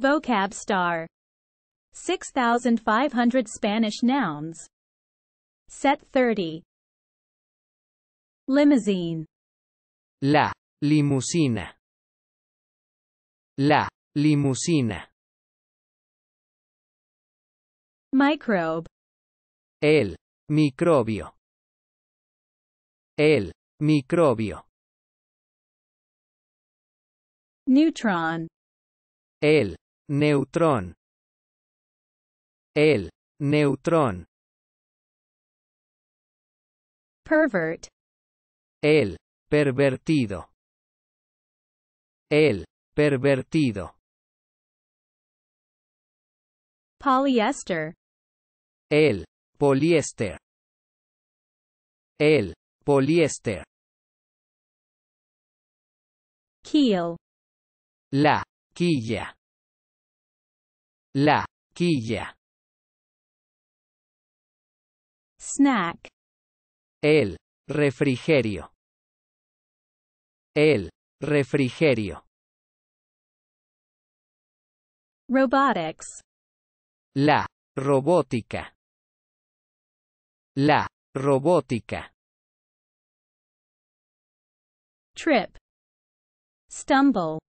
Vocab star. 6,500 Spanish nouns. Set 30. Limousine. La limusina. La limusina. Microbe. El microbio. El microbio. Neutron. El neutrón el neutrón pervert el pervertido el pervertido poliéster el poliéster el poliéster Kiel, la quilla la quilla. Snack. El refrigerio. El refrigerio. Robotics. La robótica. La robótica. Trip. Stumble.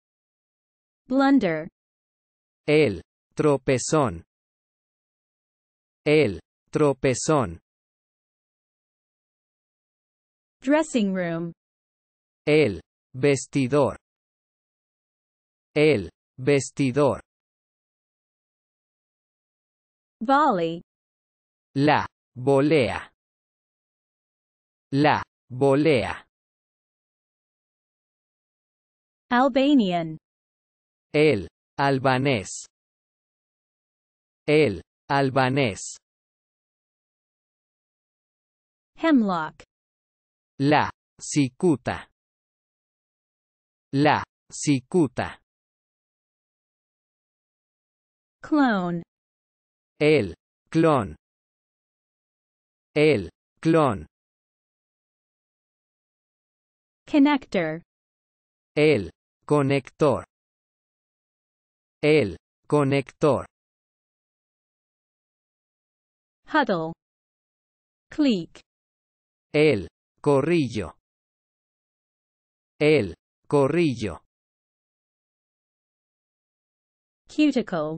Blunder. El tropezón. El tropezón. Dressing room. El vestidor. El vestidor. Volley. La volea. La volea. Albanian. El albanés. El albanés. Hemlock. La cicuta. La cicuta. Clone. El clon. El clon. Connector. El conector. El conector huddle, clique, el corrillo, el corrillo, cuticle,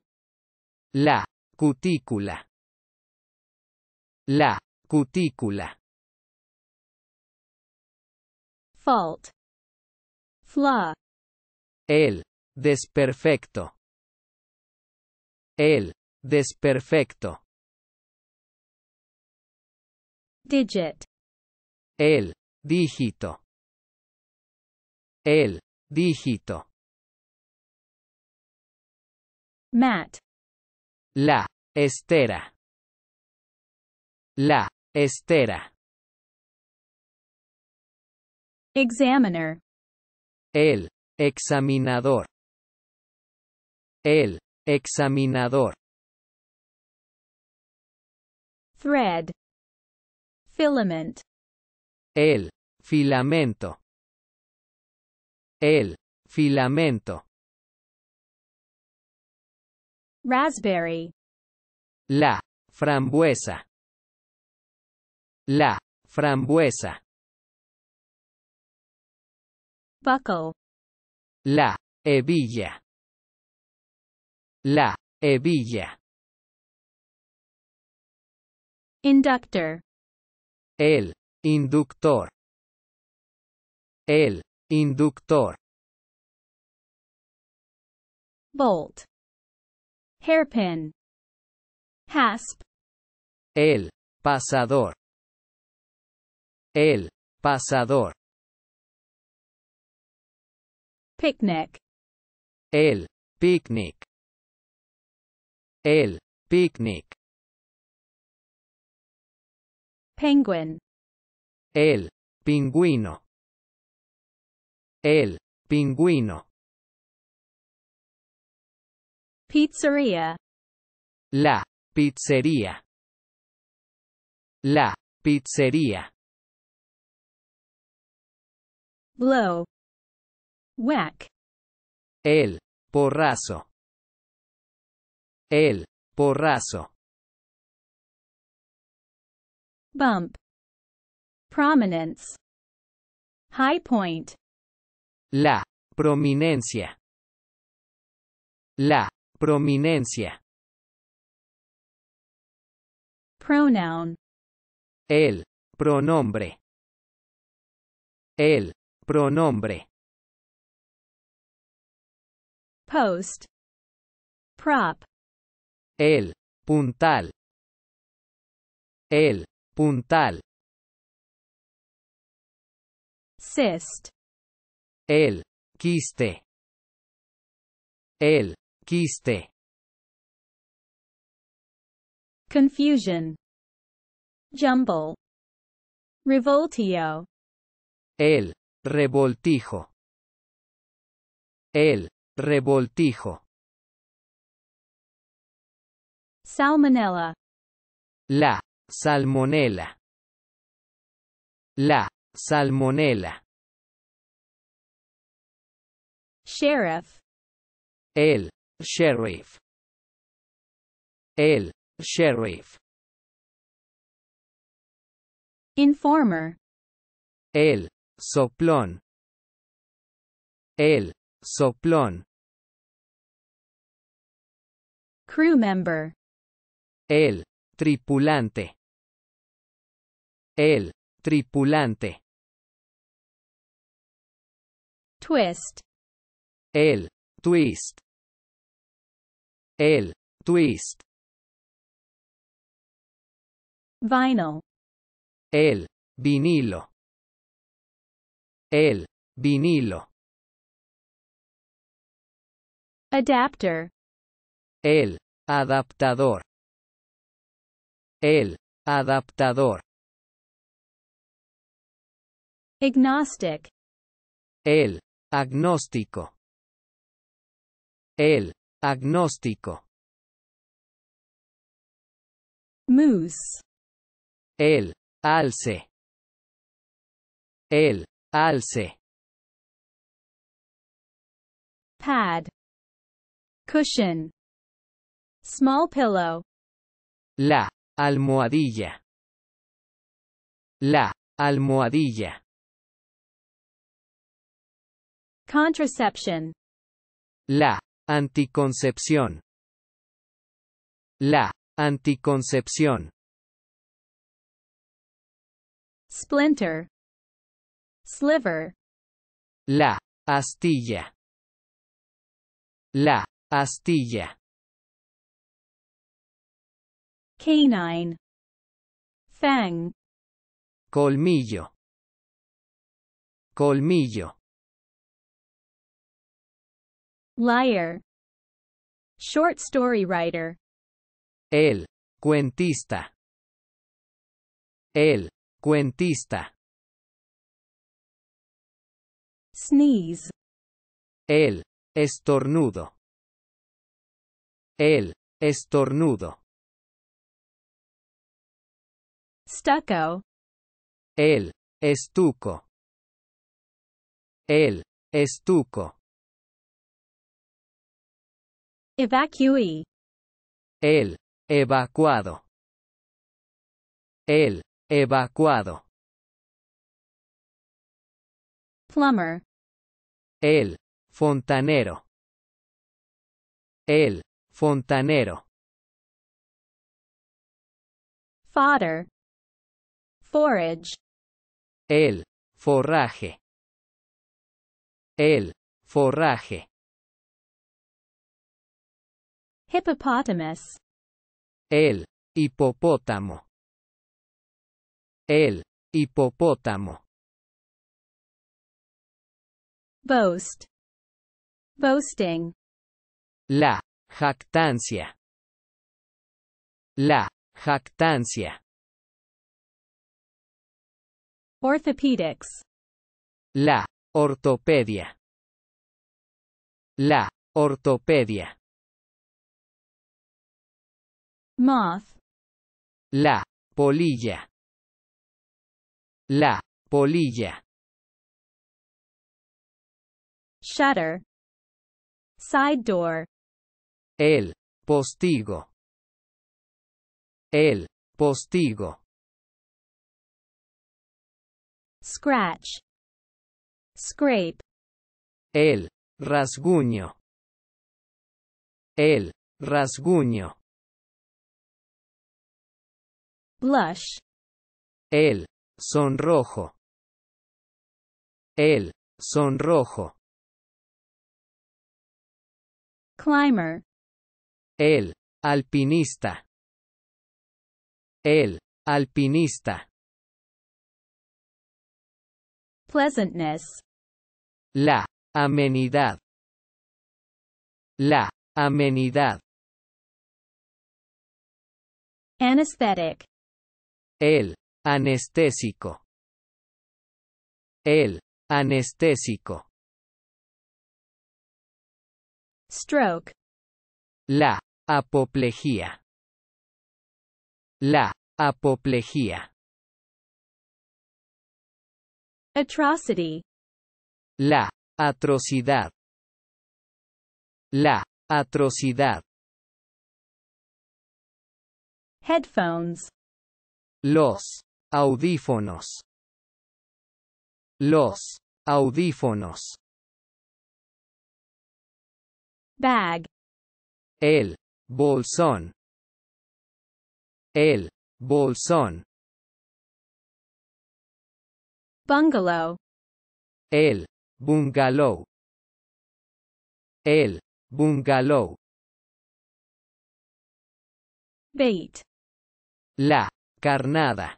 la cutícula, la cutícula, fault, flaw, el desperfecto, el desperfecto. digit. El dígito. El dígito. Mat. La estera. La estera. Examiner. El examinador. El examinador. Thread filament. El filamento. El filamento. Raspberry. La frambuesa. La frambuesa. Buckle. La hebilla. La hebilla. Inductor. El inductor. El inductor. Bolt. Hairpin. Hasp. El pasador. El pasador. Picnic. El picnic. El picnic. El pingüino. El pingüino. Pizzería. La pizzería. La pizzería. Blow. Whack. El porrazo. El porrazo bump, prominence, high point. La prominencia. La prominencia. Pronoun. El pronombre. El pronombre. Post. Prop. El puntal. El Puntal. sist. El quiste. El quiste. Confusion. Jumble. Revoltio. El revoltijo. El revoltijo. Salmonella. La Salmonella. La Salmonella. Sheriff. El sheriff. El sheriff. Informer. El soplón. El soplón. Crew member. El tripulante. El tripulante. Twist. El twist. El twist. Vinyl. El vinilo. El vinilo. Adapter. El adaptador. El adaptador. Agnostic. El agnóstico. El agnóstico. Moose. El alce. El alce. Pad. Cushion. Small pillow. La almohadilla. La almohadilla. Contraception. La anticoncepción. La anticoncepción. Splinter. Sliver. La astilla. La astilla. Canine. Fang. Colmillo. Colmillo. Liar. Short story writer. El cuentista. El cuentista. Sneeze. El estornudo. El estornudo. Stucco. El estuco. El estuco. Evacuee. El evacuado. El evacuado. Plumber. El fontanero. El fontanero. Fodder. Forage. El forraje. El forraje. Hippopotamus. El hipopótamo. El hipopótamo. Boast. Boasting. La jactancia. La jactancia. Orthopedics. La ortopedia. La ortopedia moth. La polilla. La polilla. Shutter. Side door. El postigo. El postigo. Scratch. Scrape. El rasguño. El rasguño blush. El sonrojo. El sonrojo. Climber. El alpinista. El alpinista. Pleasantness. La amenidad. La amenidad. Anesthetic. El anestésico. El anestésico. Stroke. La apoplejía. La apoplejía. Atrocity. La atrocidad. La atrocidad. Headphones. Los audífonos. Los audífonos. Bag. El bolsón. El bolsón. Bungalow. El bungalow. El bungalow. Bait. La Carnada.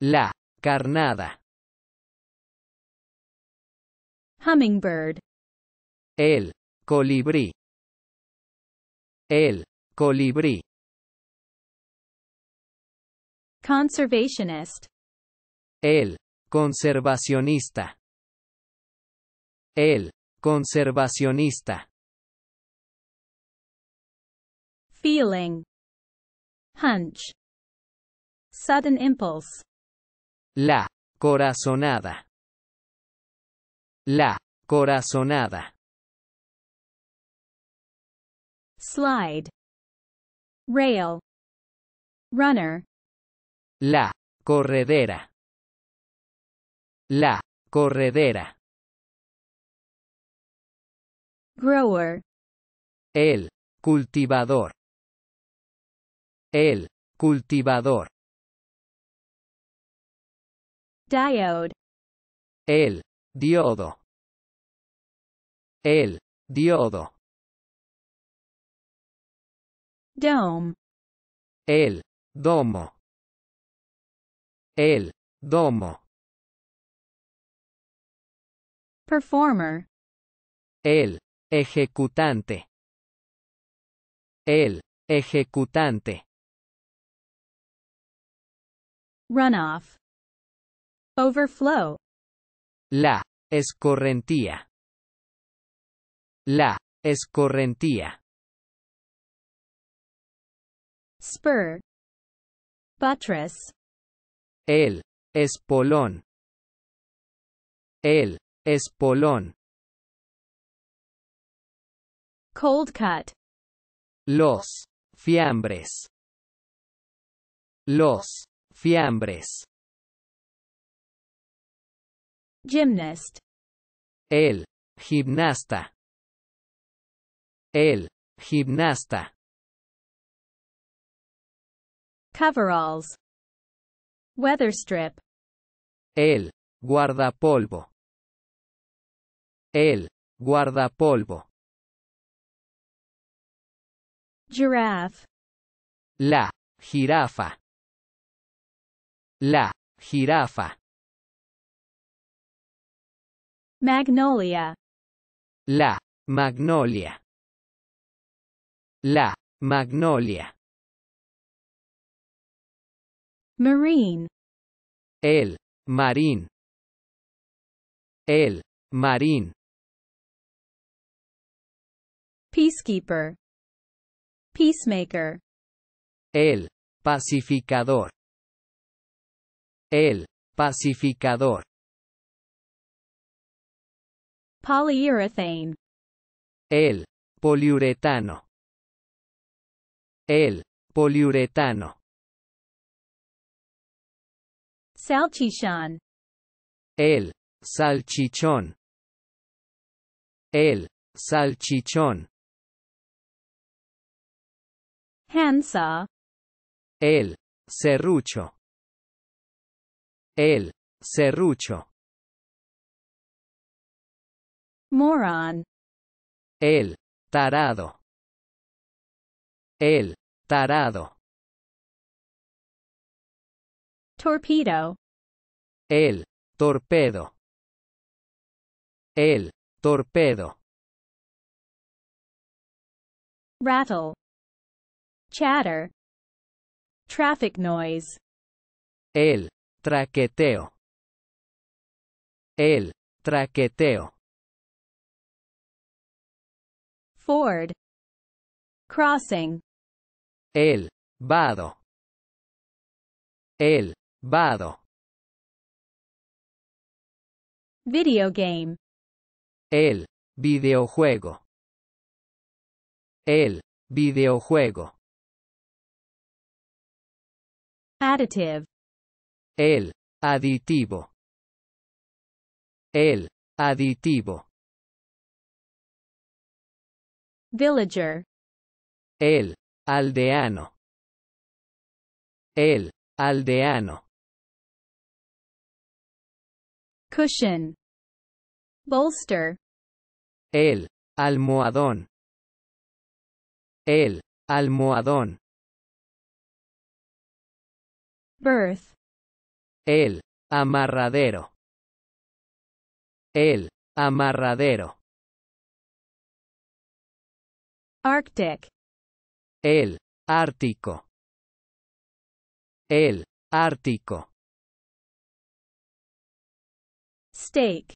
La carnada. Hummingbird. El colibrí. El colibrí. Conservationist. El conservacionista. El conservacionista. Feeling punch, sudden impulse, la corazonada, la corazonada, slide, rail, runner, la corredera, la corredera, grower, el cultivador, el cultivador. Diode. El diodo. El diodo. Dome. El domo. El domo. Performer. El ejecutante. El ejecutante runoff, overflow. La escorrentía. La escorrentía. Spur. Buttress. El espolón. El espolón. Cold cut. Los fiambres. Los Fiambres. Gymnast. El gimnasta. El gimnasta. Coveralls. Weatherstrip. El guardapolvo. El guardapolvo. Giraffe. La jirafa. La jirafa. Magnolia. La magnolia. La magnolia. Marine. El marín. El marín. Peacekeeper. Peacemaker. El pacificador. El pacificador. Poliurethane. El poliuretano. El poliuretano. Salchichón. El salchichón. El salchichón. Hansa. El serrucho. El serrucho. Moron. El tarado. El tarado. Torpedo. El torpedo. El torpedo. Rattle. Chatter. Traffic noise. El Traqueteo. El traqueteo. Ford. Crossing. El vado. El vado. Video game. El videojuego. El videojuego. Additive. El aditivo. El aditivo. Villager. El aldeano. El aldeano. Cushion. Bolster. El almohadón. El almohadón. Birth. El amarradero. El amarradero. Arctic. El Ártico. El Ártico. Steak.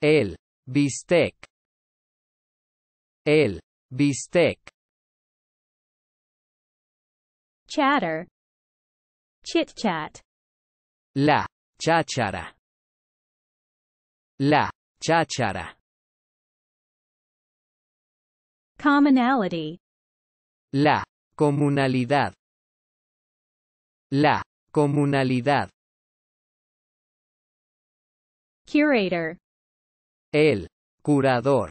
El bistec. El bistec. Chatter. Chit chat. La cháchara. La cháchara. Commonality. La comunalidad. La comunalidad. Curator. El curador.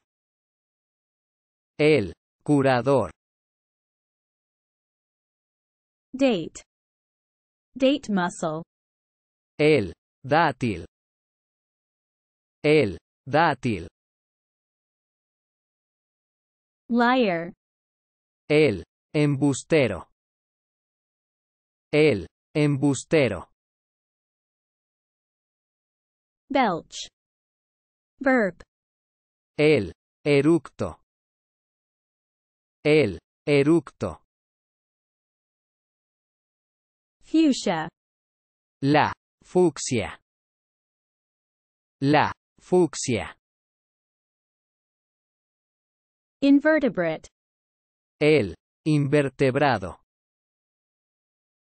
El curador. Date. Date muscle. El dátil. El dátil. Liar. El embustero. El embustero. Belch. Burp. El eructo. El eructo. Fuchsia. La Fucsia. La fucsia. Invertebrate. El invertebrado.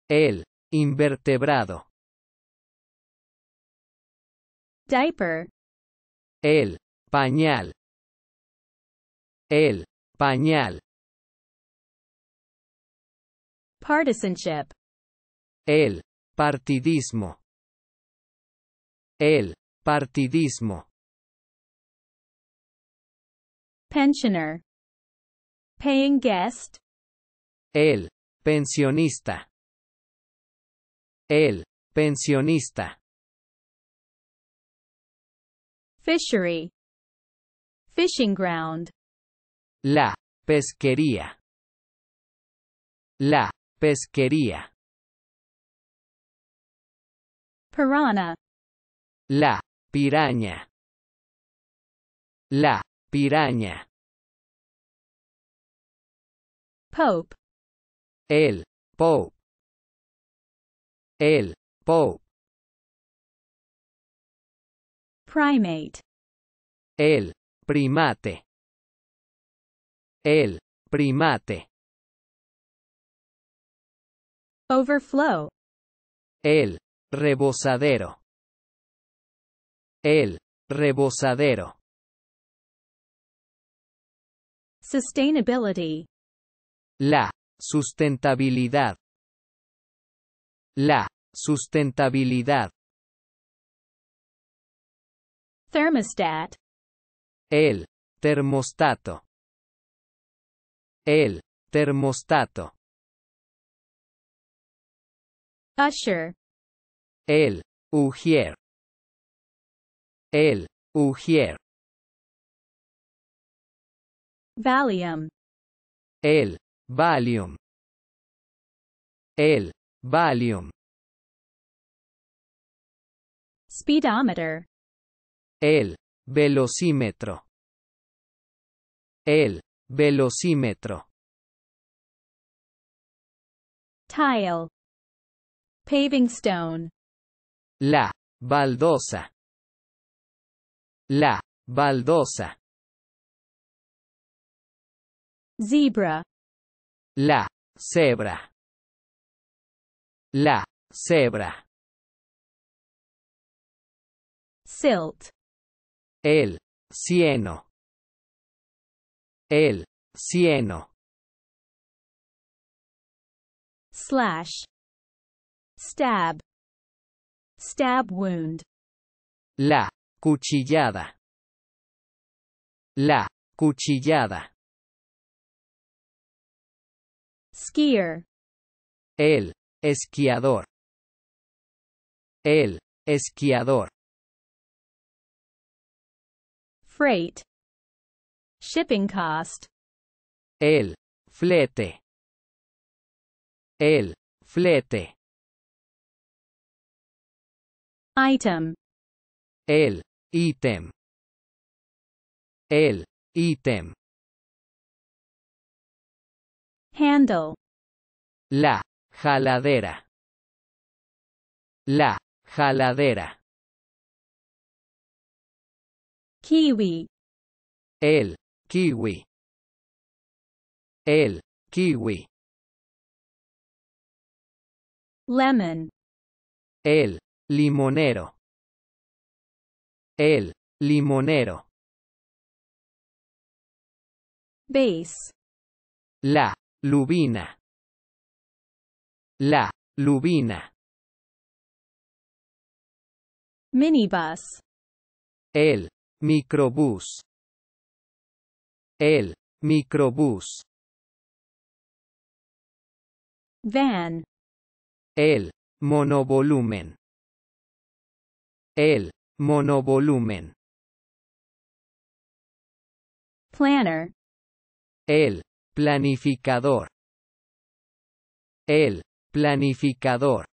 El invertebrado. Diaper. El pañal. El pañal. Partisanship. El partidismo. El partidismo. Pensioner. Paying guest. El pensionista. El pensionista. Fishery. Fishing ground. La pesquería. La pesquería. Piranha. La piraña. La piraña. Pope. El Pope. El Pope. Primate. El primate. El primate. Overflow. El rebosadero. El rebosadero. Sustainability. La sustentabilidad. La sustentabilidad. Thermostat. El termostato. El termostato. Usher. El ujier. El Ujier. Valium. El Valium. El Valium. Speedometer. El velocímetro. El velocímetro. Tile. Paving stone. La baldosa. La baldosa. Zebra. La cebra. La cebra. Silt. El cieno. El cieno. Slash. Stab. Stab wound. La Cuchillada. La cuchillada. Skier. El esquiador. El esquiador. Freight. Shipping cost. El flete. El flete. Item. El Ítem. El. Ítem. Handle. La. Jaladera. La. Jaladera. Kiwi. El. Kiwi. El. Kiwi. Lemon. El. Limonero. El limonero. Base. La lubina. La lubina. Minibus. El microbús. El microbús. Van. El monovolumen. El Monovolumen. Planner. El planificador. El planificador.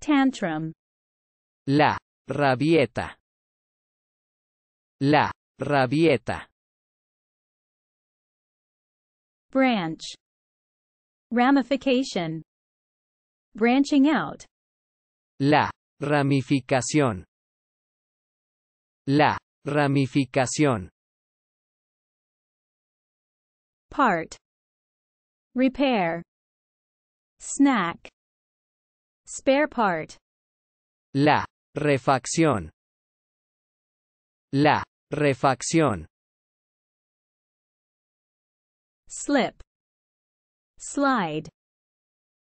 Tantrum. La rabieta. La rabieta. Branch. Ramification. Branching out. La Ramificación. La ramificación. Part. Repair. Snack. Spare part. La refacción. La refacción. Slip. Slide.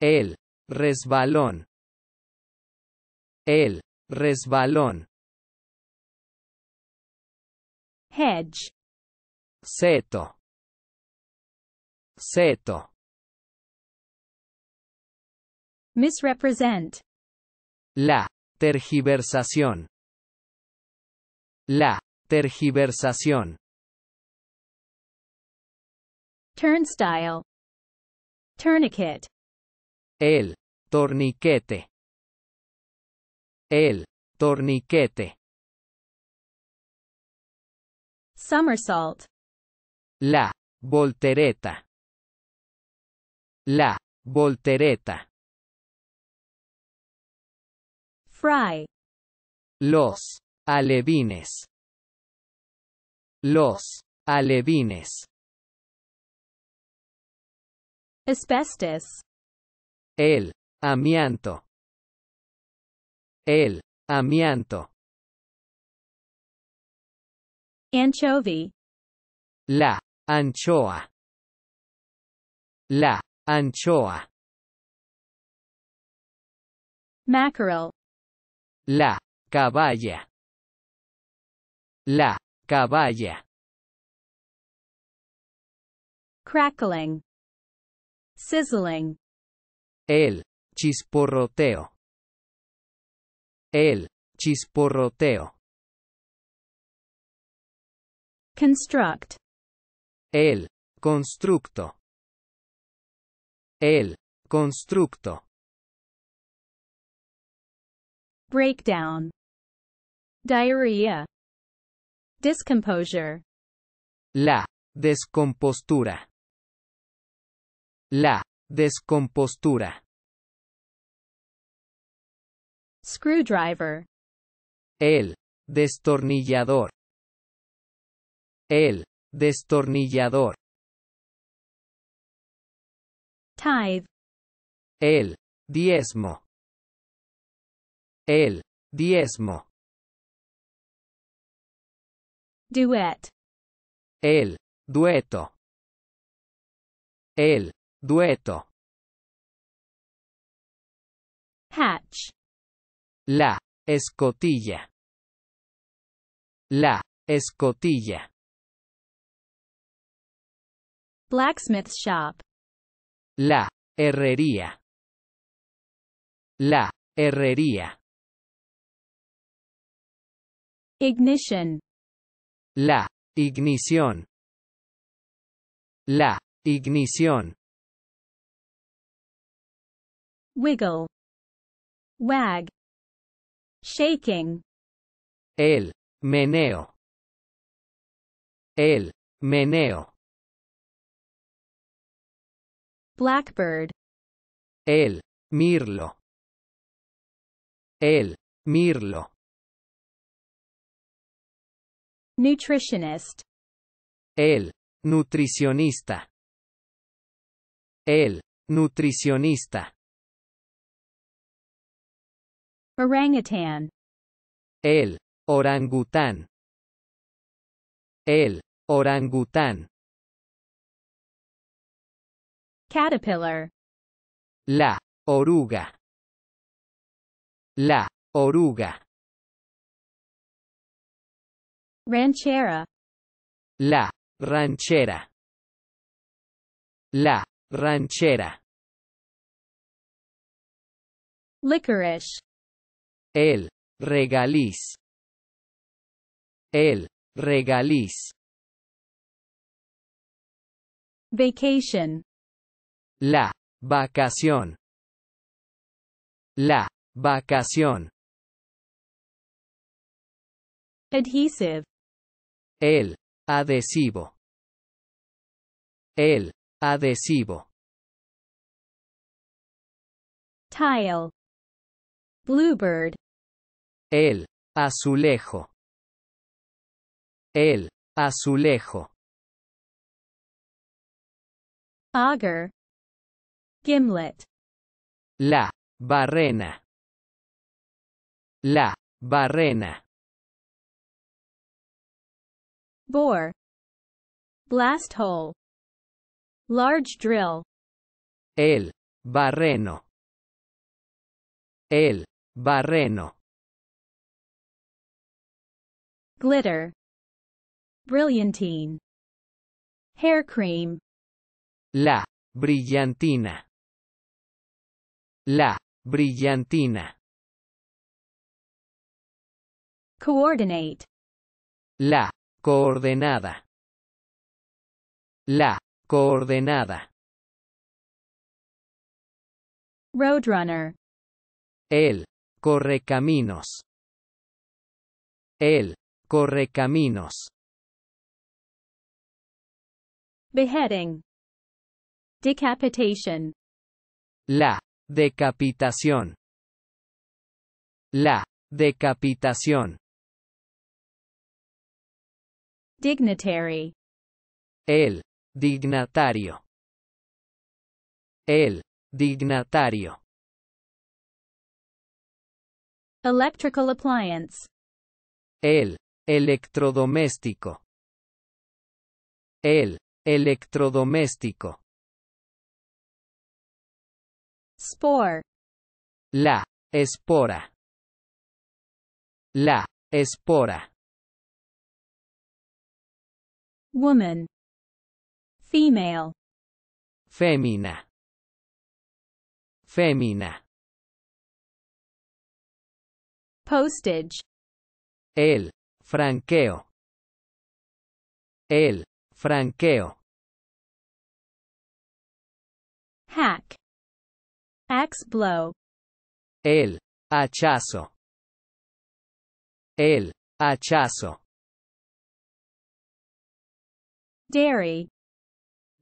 El resbalón. El resbalón. Hedge. Seto. Seto. Misrepresent. La tergiversación. La tergiversación. Turnstile. Tourniquet. El torniquete. El torniquete. Somersault. La voltereta. La voltereta. Fry. Los alevines. Los alevines. Asbestos. El amianto. El amianto. Anchovy. La anchoa. La anchoa. Mackerel. La caballa. La caballa. Crackling. Sizzling. El chisporroteo. El chisporroteo. Construct. El constructo. El constructo. Breakdown. Diarrhea. Discomposure. La descompostura. La descompostura. Screwdriver. El destornillador. El destornillador. Tithe. El diezmo. El diezmo. Duet. El dueto. El dueto. Hatch. La escotilla. La escotilla. Blacksmith shop. La herrería. La herrería. Ignition. La ignición. La ignición. Wiggle. Wag. shaking el meneo el meneo blackbird el mirlo el mirlo nutritionist el nutricionista el nutricionista Orangutan. El orangután. El orangután. Caterpillar. La oruga. La oruga. Ranchera. La ranchera. La ranchera. Licorice. El regaliz. El regaliz. Vacation. La vacación. La vacación. Adhesive. El adhesivo. El adhesivo. Tile. Bluebird. El azulejo. El azulejo. Auger. Gimlet. La barrena. La barrena. Bore. Blast hole. Large drill. El barreno. El barreno. glitter, brillantine, hair cream, la brillantina, la brillantina, coordinate, la coordenada, la coordenada, roadrunner, el correcaminos, el correcaminos. Beheading. Decapitation. La decapitación. La decapitación. Dignitary. El dignatario. El dignatario. Electrical appliance. El Electrodoméstico. El electrodoméstico. Spore. La espora. La espora. Woman. Female. femina femina Postage. El Franqueo. El franqueo. Hack. Axe blow. El hachazo. El hachazo. Dairy.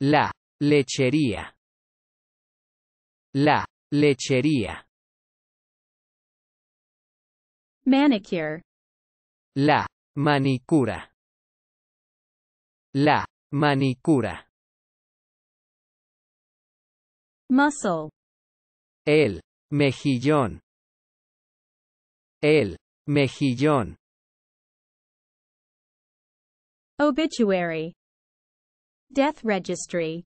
La lechería. La lechería. Manicure. La manicura. La manicura. Muscle. El mejillón. El mejillón. Obituary. Death registry.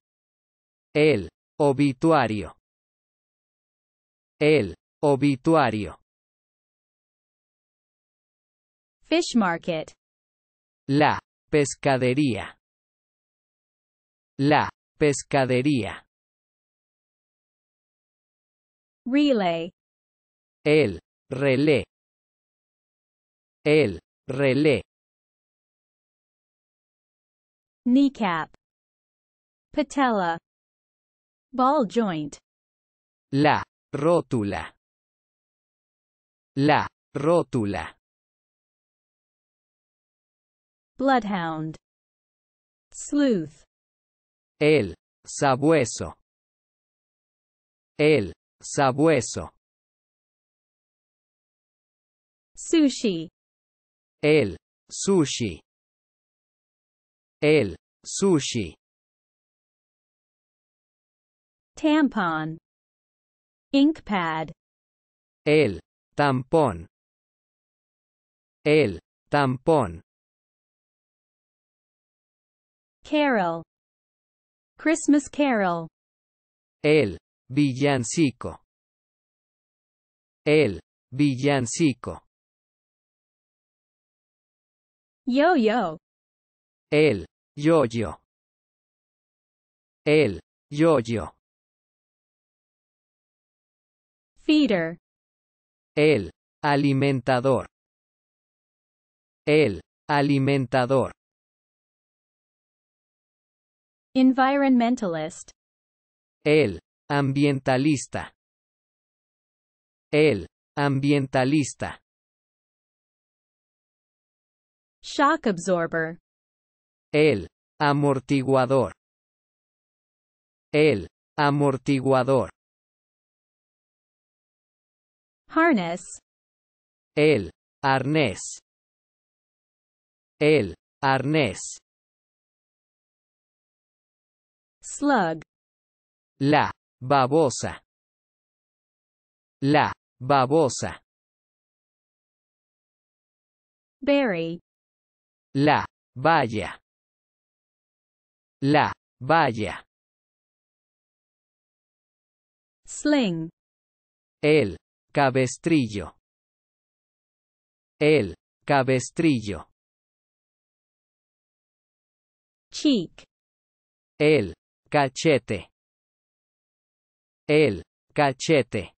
El obituario. El obituario. Fish market. La pescadería. La pescadería. Relay. El relé. El relé. Kneecap. Patella. Ball joint. La rótula. La rótula bloodhound, sleuth, el sabueso, el sabueso, sushi, el sushi, el sushi, tampon, ink pad, el tampón, el tampón Carol. Christmas Carol. El villancico. El villancico. Yo yo. El yo yo. El yo yo. Feeder. El alimentador. El alimentador. Environmentalist. El ambientalista. El ambientalista. Shock absorber. El amortiguador. El amortiguador. Harness. El arnés. El arnés. Slug. La. Babosa. La. Babosa. Berry. La. Valla. La. Valla. Sling. El. Cabestrillo. El. Cabestrillo. Cheek. El cachete. El cachete.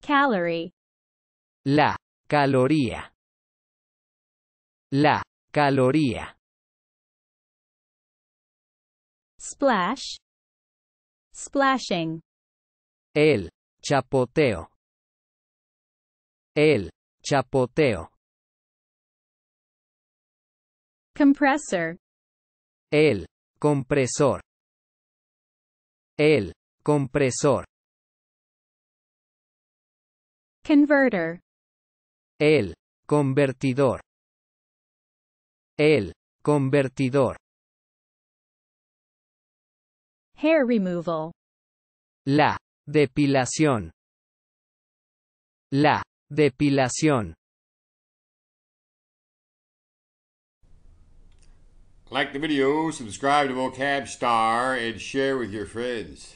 Calorie. La caloría. La caloría. Splash. Splashing. El chapoteo. El chapoteo. Compressor. El compresor. El compresor. Converter. El convertidor. El convertidor. Hair removal. La depilación. La depilación. Like the video, subscribe to Vocab Star, and share with your friends.